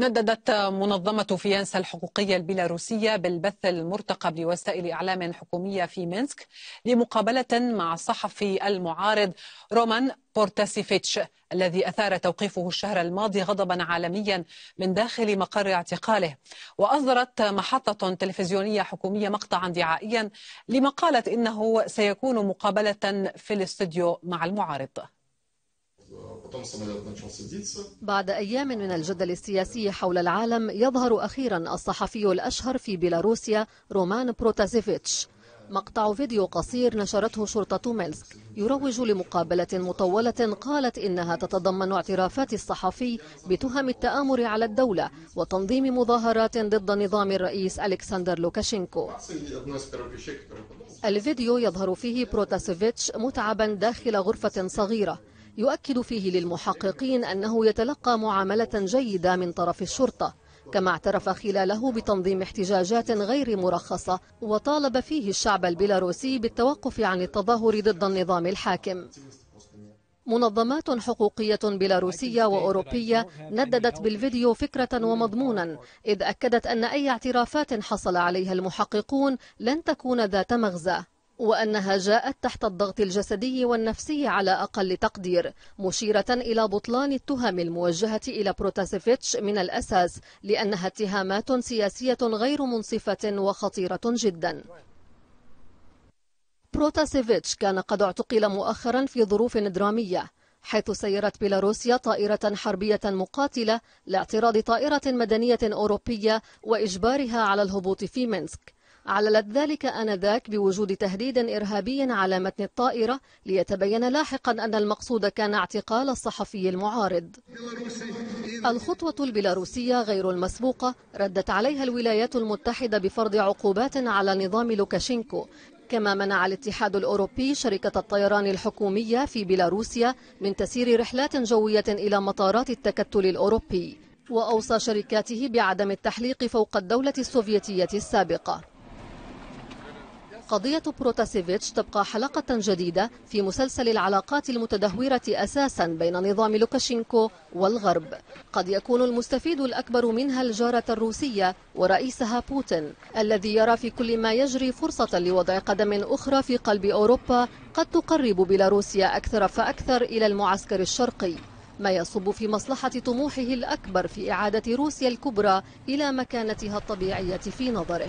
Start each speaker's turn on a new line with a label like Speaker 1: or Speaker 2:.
Speaker 1: نددت منظمة فيانسا الحقوقية البيلاروسية بالبث المرتقب لوسائل إعلام حكومية في مينسك لمقابلة مع الصحفي المعارض رومان بورتاسيفيتش الذي أثار توقيفه الشهر الماضي غضبا عالميا من داخل مقر اعتقاله وأصدرت محطة تلفزيونية حكومية مقطعا دعائيا لما قالت إنه سيكون مقابلة في الاستوديو مع المعارض بعد أيام من الجدل السياسي
Speaker 2: حول العالم يظهر أخيرا الصحفي الأشهر في بيلاروسيا رومان بروتاسيفيتش مقطع فيديو قصير نشرته شرطة ميلسك يروج لمقابلة مطولة قالت إنها تتضمن اعترافات الصحفي بتهم التآمر على الدولة وتنظيم مظاهرات ضد نظام الرئيس ألكسندر لوكاشينكو الفيديو يظهر فيه بروتاسيفيتش متعبا داخل غرفة صغيرة يؤكد فيه للمحققين أنه يتلقى معاملة جيدة من طرف الشرطة كما اعترف خلاله بتنظيم احتجاجات غير مرخصة وطالب فيه الشعب البيلاروسي بالتوقف عن التظاهر ضد النظام الحاكم منظمات حقوقية بيلاروسية وأوروبية نددت بالفيديو فكرة ومضمونا إذ أكدت أن أي اعترافات حصل عليها المحققون لن تكون ذات مغزى وأنها جاءت تحت الضغط الجسدي والنفسي على أقل تقدير مشيرة إلى بطلان التهم الموجهة إلى بروتاسيفيتش من الأساس لأنها اتهامات سياسية غير منصفة وخطيرة جدا بروتاسيفيتش كان قد اعتقل مؤخرا في ظروف درامية حيث سيرت بيلاروسيا طائرة حربية مقاتلة لاعتراض طائرة مدنية أوروبية وإجبارها على الهبوط في مينسك عللت ذلك آنذاك بوجود تهديد إرهابي على متن الطائرة ليتبين لاحقا أن المقصود كان اعتقال الصحفي المعارض الخطوة البيلاروسية غير المسبوقة ردت عليها الولايات المتحدة بفرض عقوبات على نظام لوكاشينكو كما منع الاتحاد الأوروبي شركة الطيران الحكومية في بيلاروسيا من تسير رحلات جوية إلى مطارات التكتل الأوروبي وأوصى شركاته بعدم التحليق فوق الدولة السوفيتية السابقة قضية بروتاسيفيتش تبقى حلقة جديدة في مسلسل العلاقات المتدهورة أساسا بين نظام لوكاشينكو والغرب قد يكون المستفيد الأكبر منها الجارة الروسية ورئيسها بوتين الذي يرى في كل ما يجري فرصة لوضع قدم أخرى في قلب أوروبا قد تقرب بيلاروسيا أكثر فأكثر إلى المعسكر الشرقي ما يصب في مصلحة طموحه الأكبر في إعادة روسيا الكبرى إلى مكانتها الطبيعية في نظره